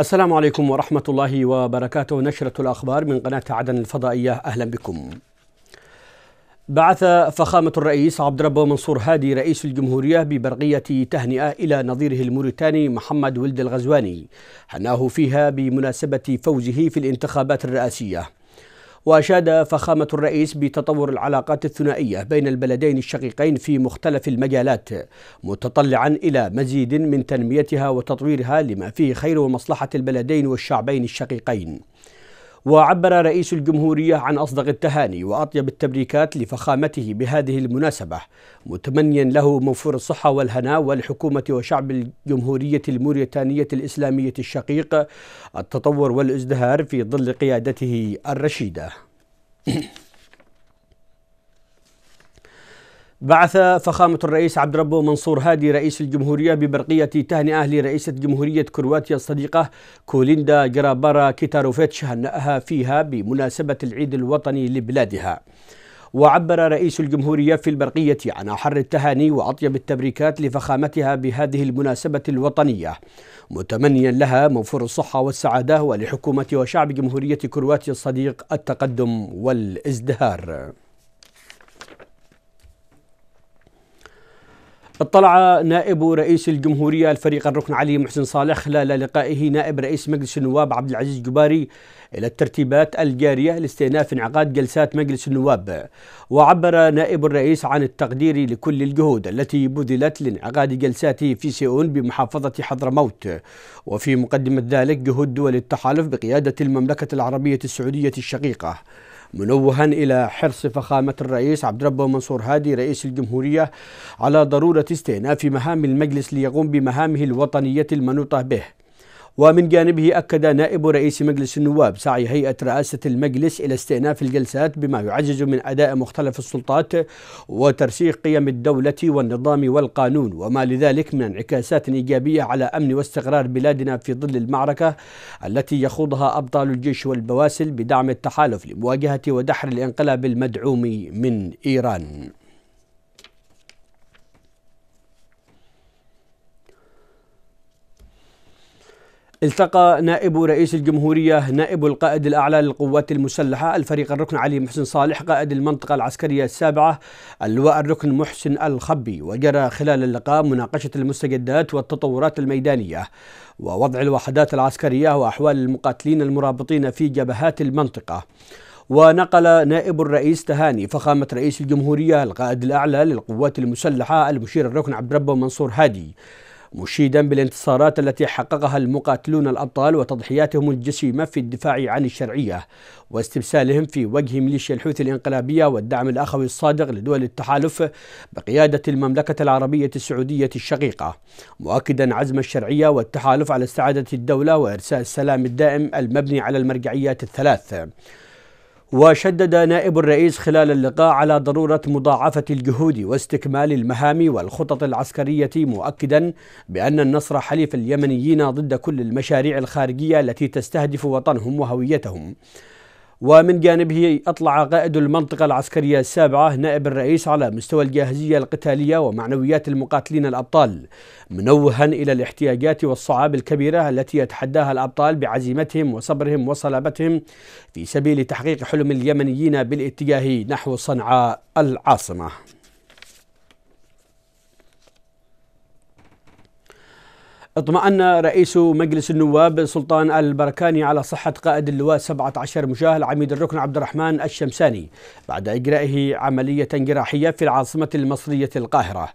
السلام عليكم ورحمة الله وبركاته نشرة الأخبار من قناة عدن الفضائية أهلا بكم بعث فخامة الرئيس عبد ربه منصور هادي رئيس الجمهورية ببرقية تهنئة إلى نظيره الموريتاني محمد ولد الغزواني حناه فيها بمناسبة فوزه في الانتخابات الرئاسية وأشاد فخامة الرئيس بتطور العلاقات الثنائية بين البلدين الشقيقين في مختلف المجالات متطلعا إلى مزيد من تنميتها وتطويرها لما فيه خير ومصلحة البلدين والشعبين الشقيقين وعبر رئيس الجمهورية عن أصدق التهاني وأطيب التبريكات لفخامته بهذه المناسبة متمنيا له موفور الصحة والهناء والحكومة وشعب الجمهورية الموريتانية الإسلامية الشقيق التطور والازدهار في ظل قيادته الرشيدة بعث فخامة الرئيس عبد ربه منصور هادي رئيس الجمهورية ببرقية تهنئة لرئيسة جمهورية كرواتيا الصديقة كوليندا جرابارا كيتاروفيتش هنأها فيها بمناسبة العيد الوطني لبلادها وعبر رئيس الجمهورية في البرقية عن أحر التهاني وأطيب التبريكات لفخامتها بهذه المناسبة الوطنية متمنيا لها موفور الصحة والسعادة ولحكومة وشعب جمهورية كرواتيا الصديق التقدم والازدهار اطلع نائب رئيس الجمهورية الفريق الركن علي محسن صالح خلال لقائه نائب رئيس مجلس النواب عبد العزيز جباري إلى الترتيبات الجارية لاستئناف انعقاد جلسات مجلس النواب وعبر نائب الرئيس عن التقدير لكل الجهود التي بذلت لانعقاد جلساته في سيئون بمحافظة حضرموت وفي مقدمة ذلك جهود دول التحالف بقيادة المملكة العربية السعودية الشقيقة منوها إلى حرص فخامة الرئيس عبد ربه منصور هادي رئيس الجمهورية على ضرورة استئناف مهام المجلس ليقوم بمهامه الوطنية المنوطة به ومن جانبه أكد نائب رئيس مجلس النواب سعي هيئة رئاسة المجلس إلى استئناف الجلسات بما يعزز من أداء مختلف السلطات وترسيخ قيم الدولة والنظام والقانون وما لذلك من انعكاسات إيجابية على أمن واستقرار بلادنا في ظل المعركة التي يخوضها أبطال الجيش والبواسل بدعم التحالف لمواجهة ودحر الانقلاب المدعوم من إيران التقى نائب رئيس الجمهورية نائب القائد الأعلى للقوات المسلحة الفريق الركن علي محسن صالح قائد المنطقة العسكرية السابعة اللواء الركن محسن الخبي وجرى خلال اللقاء مناقشة المستجدات والتطورات الميدانية ووضع الوحدات العسكرية وأحوال المقاتلين المرابطين في جبهات المنطقة ونقل نائب الرئيس تهاني فخامة رئيس الجمهورية القائد الأعلى للقوات المسلحة المشير الركن عبد ربه منصور هادي مشيدا بالانتصارات التي حققها المقاتلون الأبطال وتضحياتهم الجسيمة في الدفاع عن الشرعية واستبسالهم في وجه ميليشيا الحوثي الانقلابية والدعم الأخوي الصادق لدول التحالف بقيادة المملكة العربية السعودية الشقيقة مؤكدا عزم الشرعية والتحالف على استعادة الدولة وإرساء السلام الدائم المبني على المرجعيات الثلاث وشدد نائب الرئيس خلال اللقاء على ضرورة مضاعفة الجهود واستكمال المهام والخطط العسكرية مؤكدا بأن النصر حليف اليمنيين ضد كل المشاريع الخارجية التي تستهدف وطنهم وهويتهم ومن جانبه أطلع قائد المنطقة العسكرية السابعة نائب الرئيس على مستوى الجاهزية القتالية ومعنويات المقاتلين الأبطال منوها إلى الاحتياجات والصعاب الكبيرة التي يتحداها الأبطال بعزيمتهم وصبرهم وصلابتهم في سبيل تحقيق حلم اليمنيين بالاتجاه نحو صنعاء العاصمة اطمأن رئيس مجلس النواب سلطان البركاني على صحة قائد اللواء 17 مجاهد عميد الركن عبد الرحمن الشمساني بعد إجرائه عملية جراحية في العاصمة المصرية القاهرة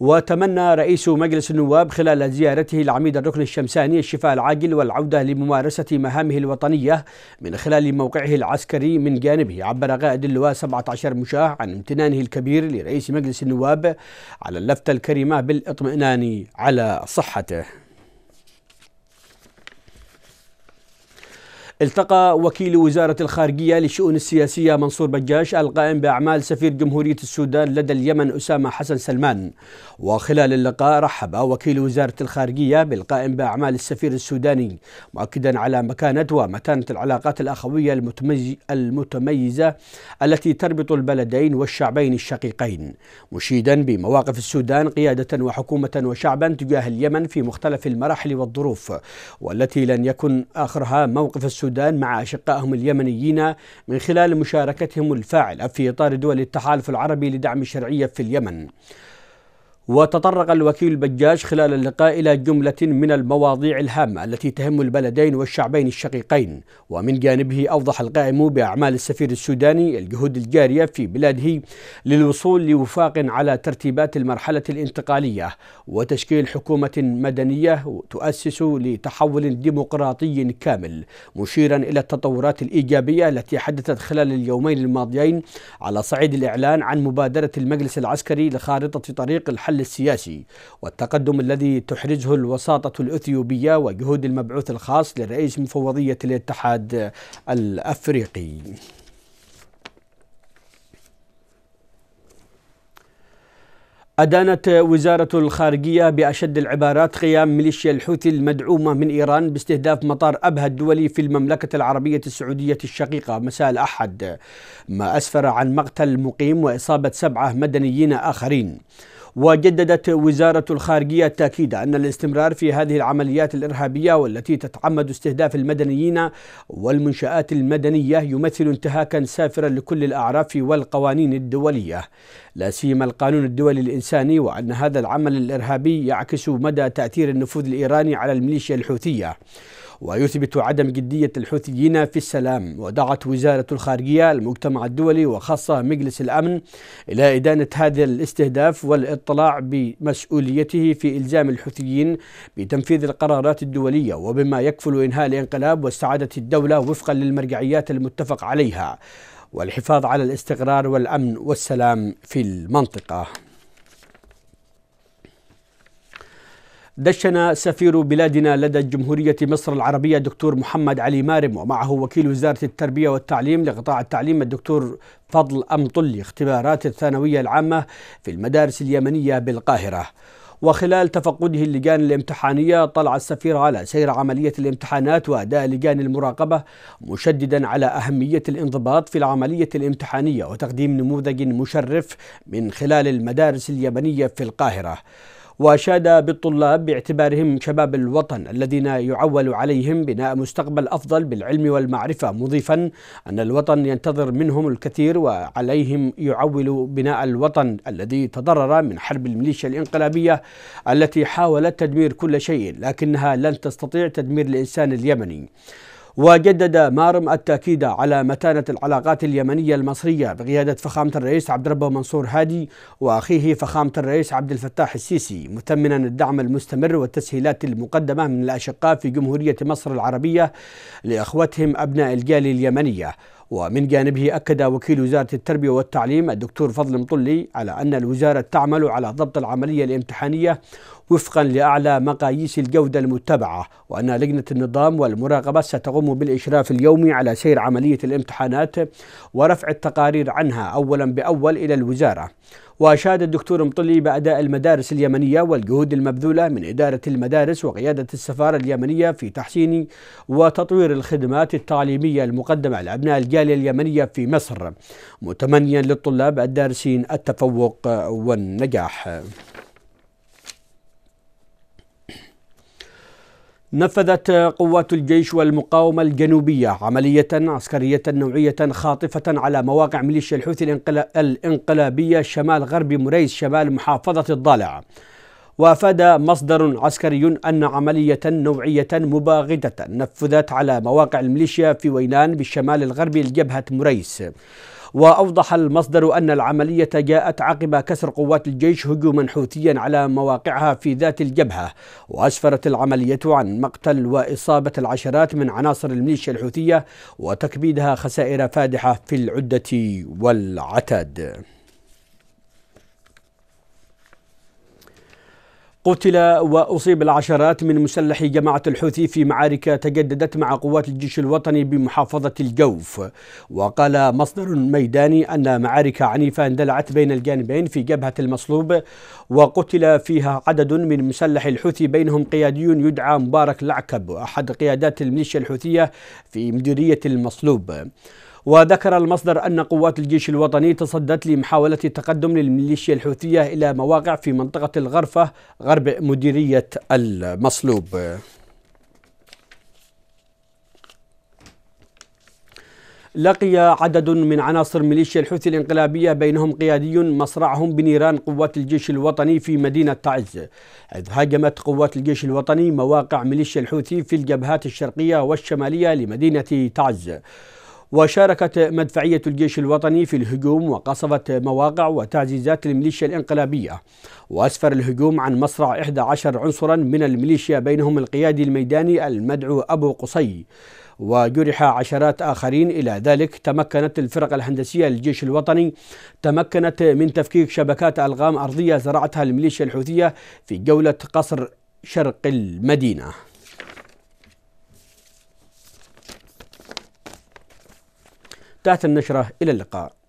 وتمنى رئيس مجلس النواب خلال زيارته لعميد الركن الشمساني الشفاء العاجل والعودة لممارسة مهامه الوطنية من خلال موقعه العسكري من جانبه عبر قائد اللواء 17 مشاع عن امتنانه الكبير لرئيس مجلس النواب على اللفتة الكريمة بالاطمئنان على صحته التقى وكيل وزارة الخارجية للشؤون السياسية منصور بجاش القائم بأعمال سفير جمهورية السودان لدى اليمن أسامة حسن سلمان وخلال اللقاء رحب وكيل وزارة الخارجية بالقائم بأعمال السفير السوداني مؤكدا على مكانة ومتانة العلاقات الأخوية المتميزة التي تربط البلدين والشعبين الشقيقين مشيدا بمواقف السودان قيادة وحكومة وشعبا تجاه اليمن في مختلف المراحل والظروف والتي لن يكن آخرها موقف السودان السودان مع أشقائهم اليمنيين من خلال مشاركتهم الفاعلة في إطار دول التحالف العربي لدعم الشرعية في اليمن وتطرق الوكيل البجاج خلال اللقاء إلى جملة من المواضيع الهامة التي تهم البلدين والشعبين الشقيقين ومن جانبه أوضح القائم بأعمال السفير السوداني الجهود الجارية في بلاده للوصول لوفاق على ترتيبات المرحلة الانتقالية وتشكيل حكومة مدنية تؤسس لتحول ديمقراطي كامل مشيرا إلى التطورات الإيجابية التي حدثت خلال اليومين الماضيين على صعيد الإعلان عن مبادرة المجلس العسكري لخارطة طريق الحل الحل السياسي والتقدم الذي تحرجه الوساطة الأثيوبية وجهود المبعوث الخاص لرئيس مفوضية الاتحاد الأفريقي أدانت وزارة الخارجية بأشد العبارات قيام ميليشيا الحوثي المدعومة من إيران باستهداف مطار أبها الدولي في المملكة العربية السعودية الشقيقة مساء الأحد ما أسفر عن مقتل مقيم وإصابة سبعة مدنيين آخرين وجددت وزارة الخارجية التأكيد أن الاستمرار في هذه العمليات الإرهابية والتي تتعمد استهداف المدنيين والمنشآت المدنية يمثل انتهاكا سافرا لكل الأعراف والقوانين الدولية لا سيما القانون الدولي الإنساني وأن هذا العمل الإرهابي يعكس مدى تأثير النفوذ الإيراني على الميليشيا الحوثية ويثبت عدم جدية الحوثيين في السلام ودعت وزارة الخارجية المجتمع الدولي وخاصة مجلس الأمن إلى إدانة هذا الاستهداف والاطلاع بمسؤوليته في إلزام الحوثيين بتنفيذ القرارات الدولية وبما يكفل إنهاء الانقلاب واستعادة الدولة وفقا للمرجعيات المتفق عليها والحفاظ على الاستقرار والأمن والسلام في المنطقة دشن سفير بلادنا لدى جمهورية مصر العربية دكتور محمد علي مارم ومعه وكيل وزارة التربية والتعليم لقطاع التعليم الدكتور فضل أمطلي اختبارات الثانوية العامة في المدارس اليمنية بالقاهرة وخلال تفقده اللجان الامتحانية طلع السفير على سير عملية الامتحانات وأداء لجان المراقبة مشددا على أهمية الانضباط في العملية الامتحانية وتقديم نموذج مشرف من خلال المدارس اليمنية في القاهرة وأشاد بالطلاب باعتبارهم شباب الوطن الذين يعول عليهم بناء مستقبل أفضل بالعلم والمعرفة مضيفا أن الوطن ينتظر منهم الكثير وعليهم يعول بناء الوطن الذي تضرر من حرب الميليشيا الانقلابية التي حاولت تدمير كل شيء لكنها لن تستطيع تدمير الإنسان اليمني وجدد مارم التأكيد على متانة العلاقات اليمنية المصرية بقيادة فخامة الرئيس عبد ربه منصور هادي وأخيه فخامة الرئيس عبد الفتاح السيسي مثمنا الدعم المستمر والتسهيلات المقدمة من الأشقاء في جمهورية مصر العربية لإخوتهم أبناء الجالية اليمنية ومن جانبه أكد وكيل وزارة التربية والتعليم الدكتور فضل مطلي على أن الوزارة تعمل على ضبط العملية الامتحانية وفقا لأعلى مقاييس الجودة المتبعة وأن لجنة النظام والمراقبة ستقوم بالإشراف اليومي على سير عملية الامتحانات ورفع التقارير عنها أولا بأول إلى الوزارة وأشاد الدكتور مطلي بأداء المدارس اليمنية والجهود المبذولة من إدارة المدارس وقيادة السفارة اليمنية في تحسين وتطوير الخدمات التعليمية المقدمة لأبناء الجالية اليمنية في مصر متمنيا للطلاب الدارسين التفوق والنجاح نفذت قوات الجيش والمقاومة الجنوبية عملية عسكرية نوعية خاطفة على مواقع ميليشيا الحوثي الانقلابية شمال غرب مريس شمال محافظة الضالع وافاد مصدر عسكري أن عملية نوعية مباغتة نفذت على مواقع الميليشيا في وينان بالشمال الغربي لجبهة مريس وأوضح المصدر أن العملية جاءت عقب كسر قوات الجيش هجوما حوثيا على مواقعها في ذات الجبهة وأسفرت العملية عن مقتل وإصابة العشرات من عناصر الميليشيا الحوثية وتكبيدها خسائر فادحة في العدة والعتاد قتل وأصيب العشرات من مسلحي جماعة الحوثي في معارك تجددت مع قوات الجيش الوطني بمحافظة الجوف وقال مصدر ميداني أن معارك عنيفة اندلعت بين الجانبين في جبهة المصلوب وقتل فيها عدد من مسلحي الحوثي بينهم قيادي يدعى مبارك العكب أحد قيادات الميليشيا الحوثية في مديرية المصلوب وذكر المصدر أن قوات الجيش الوطني تصدت لمحاولة التقدم للميليشيا الحوثية إلى مواقع في منطقة الغرفة غرب مديرية المصلوب لقي عدد من عناصر ميليشيا الحوثي الانقلابية بينهم قيادي مصرعهم بنيران قوات الجيش الوطني في مدينة تعز إذ هاجمت قوات الجيش الوطني مواقع ميليشيا الحوثي في الجبهات الشرقية والشمالية لمدينة تعز وشاركت مدفعية الجيش الوطني في الهجوم وقصفت مواقع وتعزيزات الميليشيا الانقلابية وأسفر الهجوم عن مصرع 11 عنصرا من الميليشيا بينهم القيادي الميداني المدعو أبو قصي وجرح عشرات آخرين إلى ذلك تمكنت الفرق الهندسية للجيش الوطني تمكنت من تفكيك شبكات ألغام أرضية زرعتها الميليشيا الحوثية في جولة قصر شرق المدينة تحت النشرة إلى اللقاء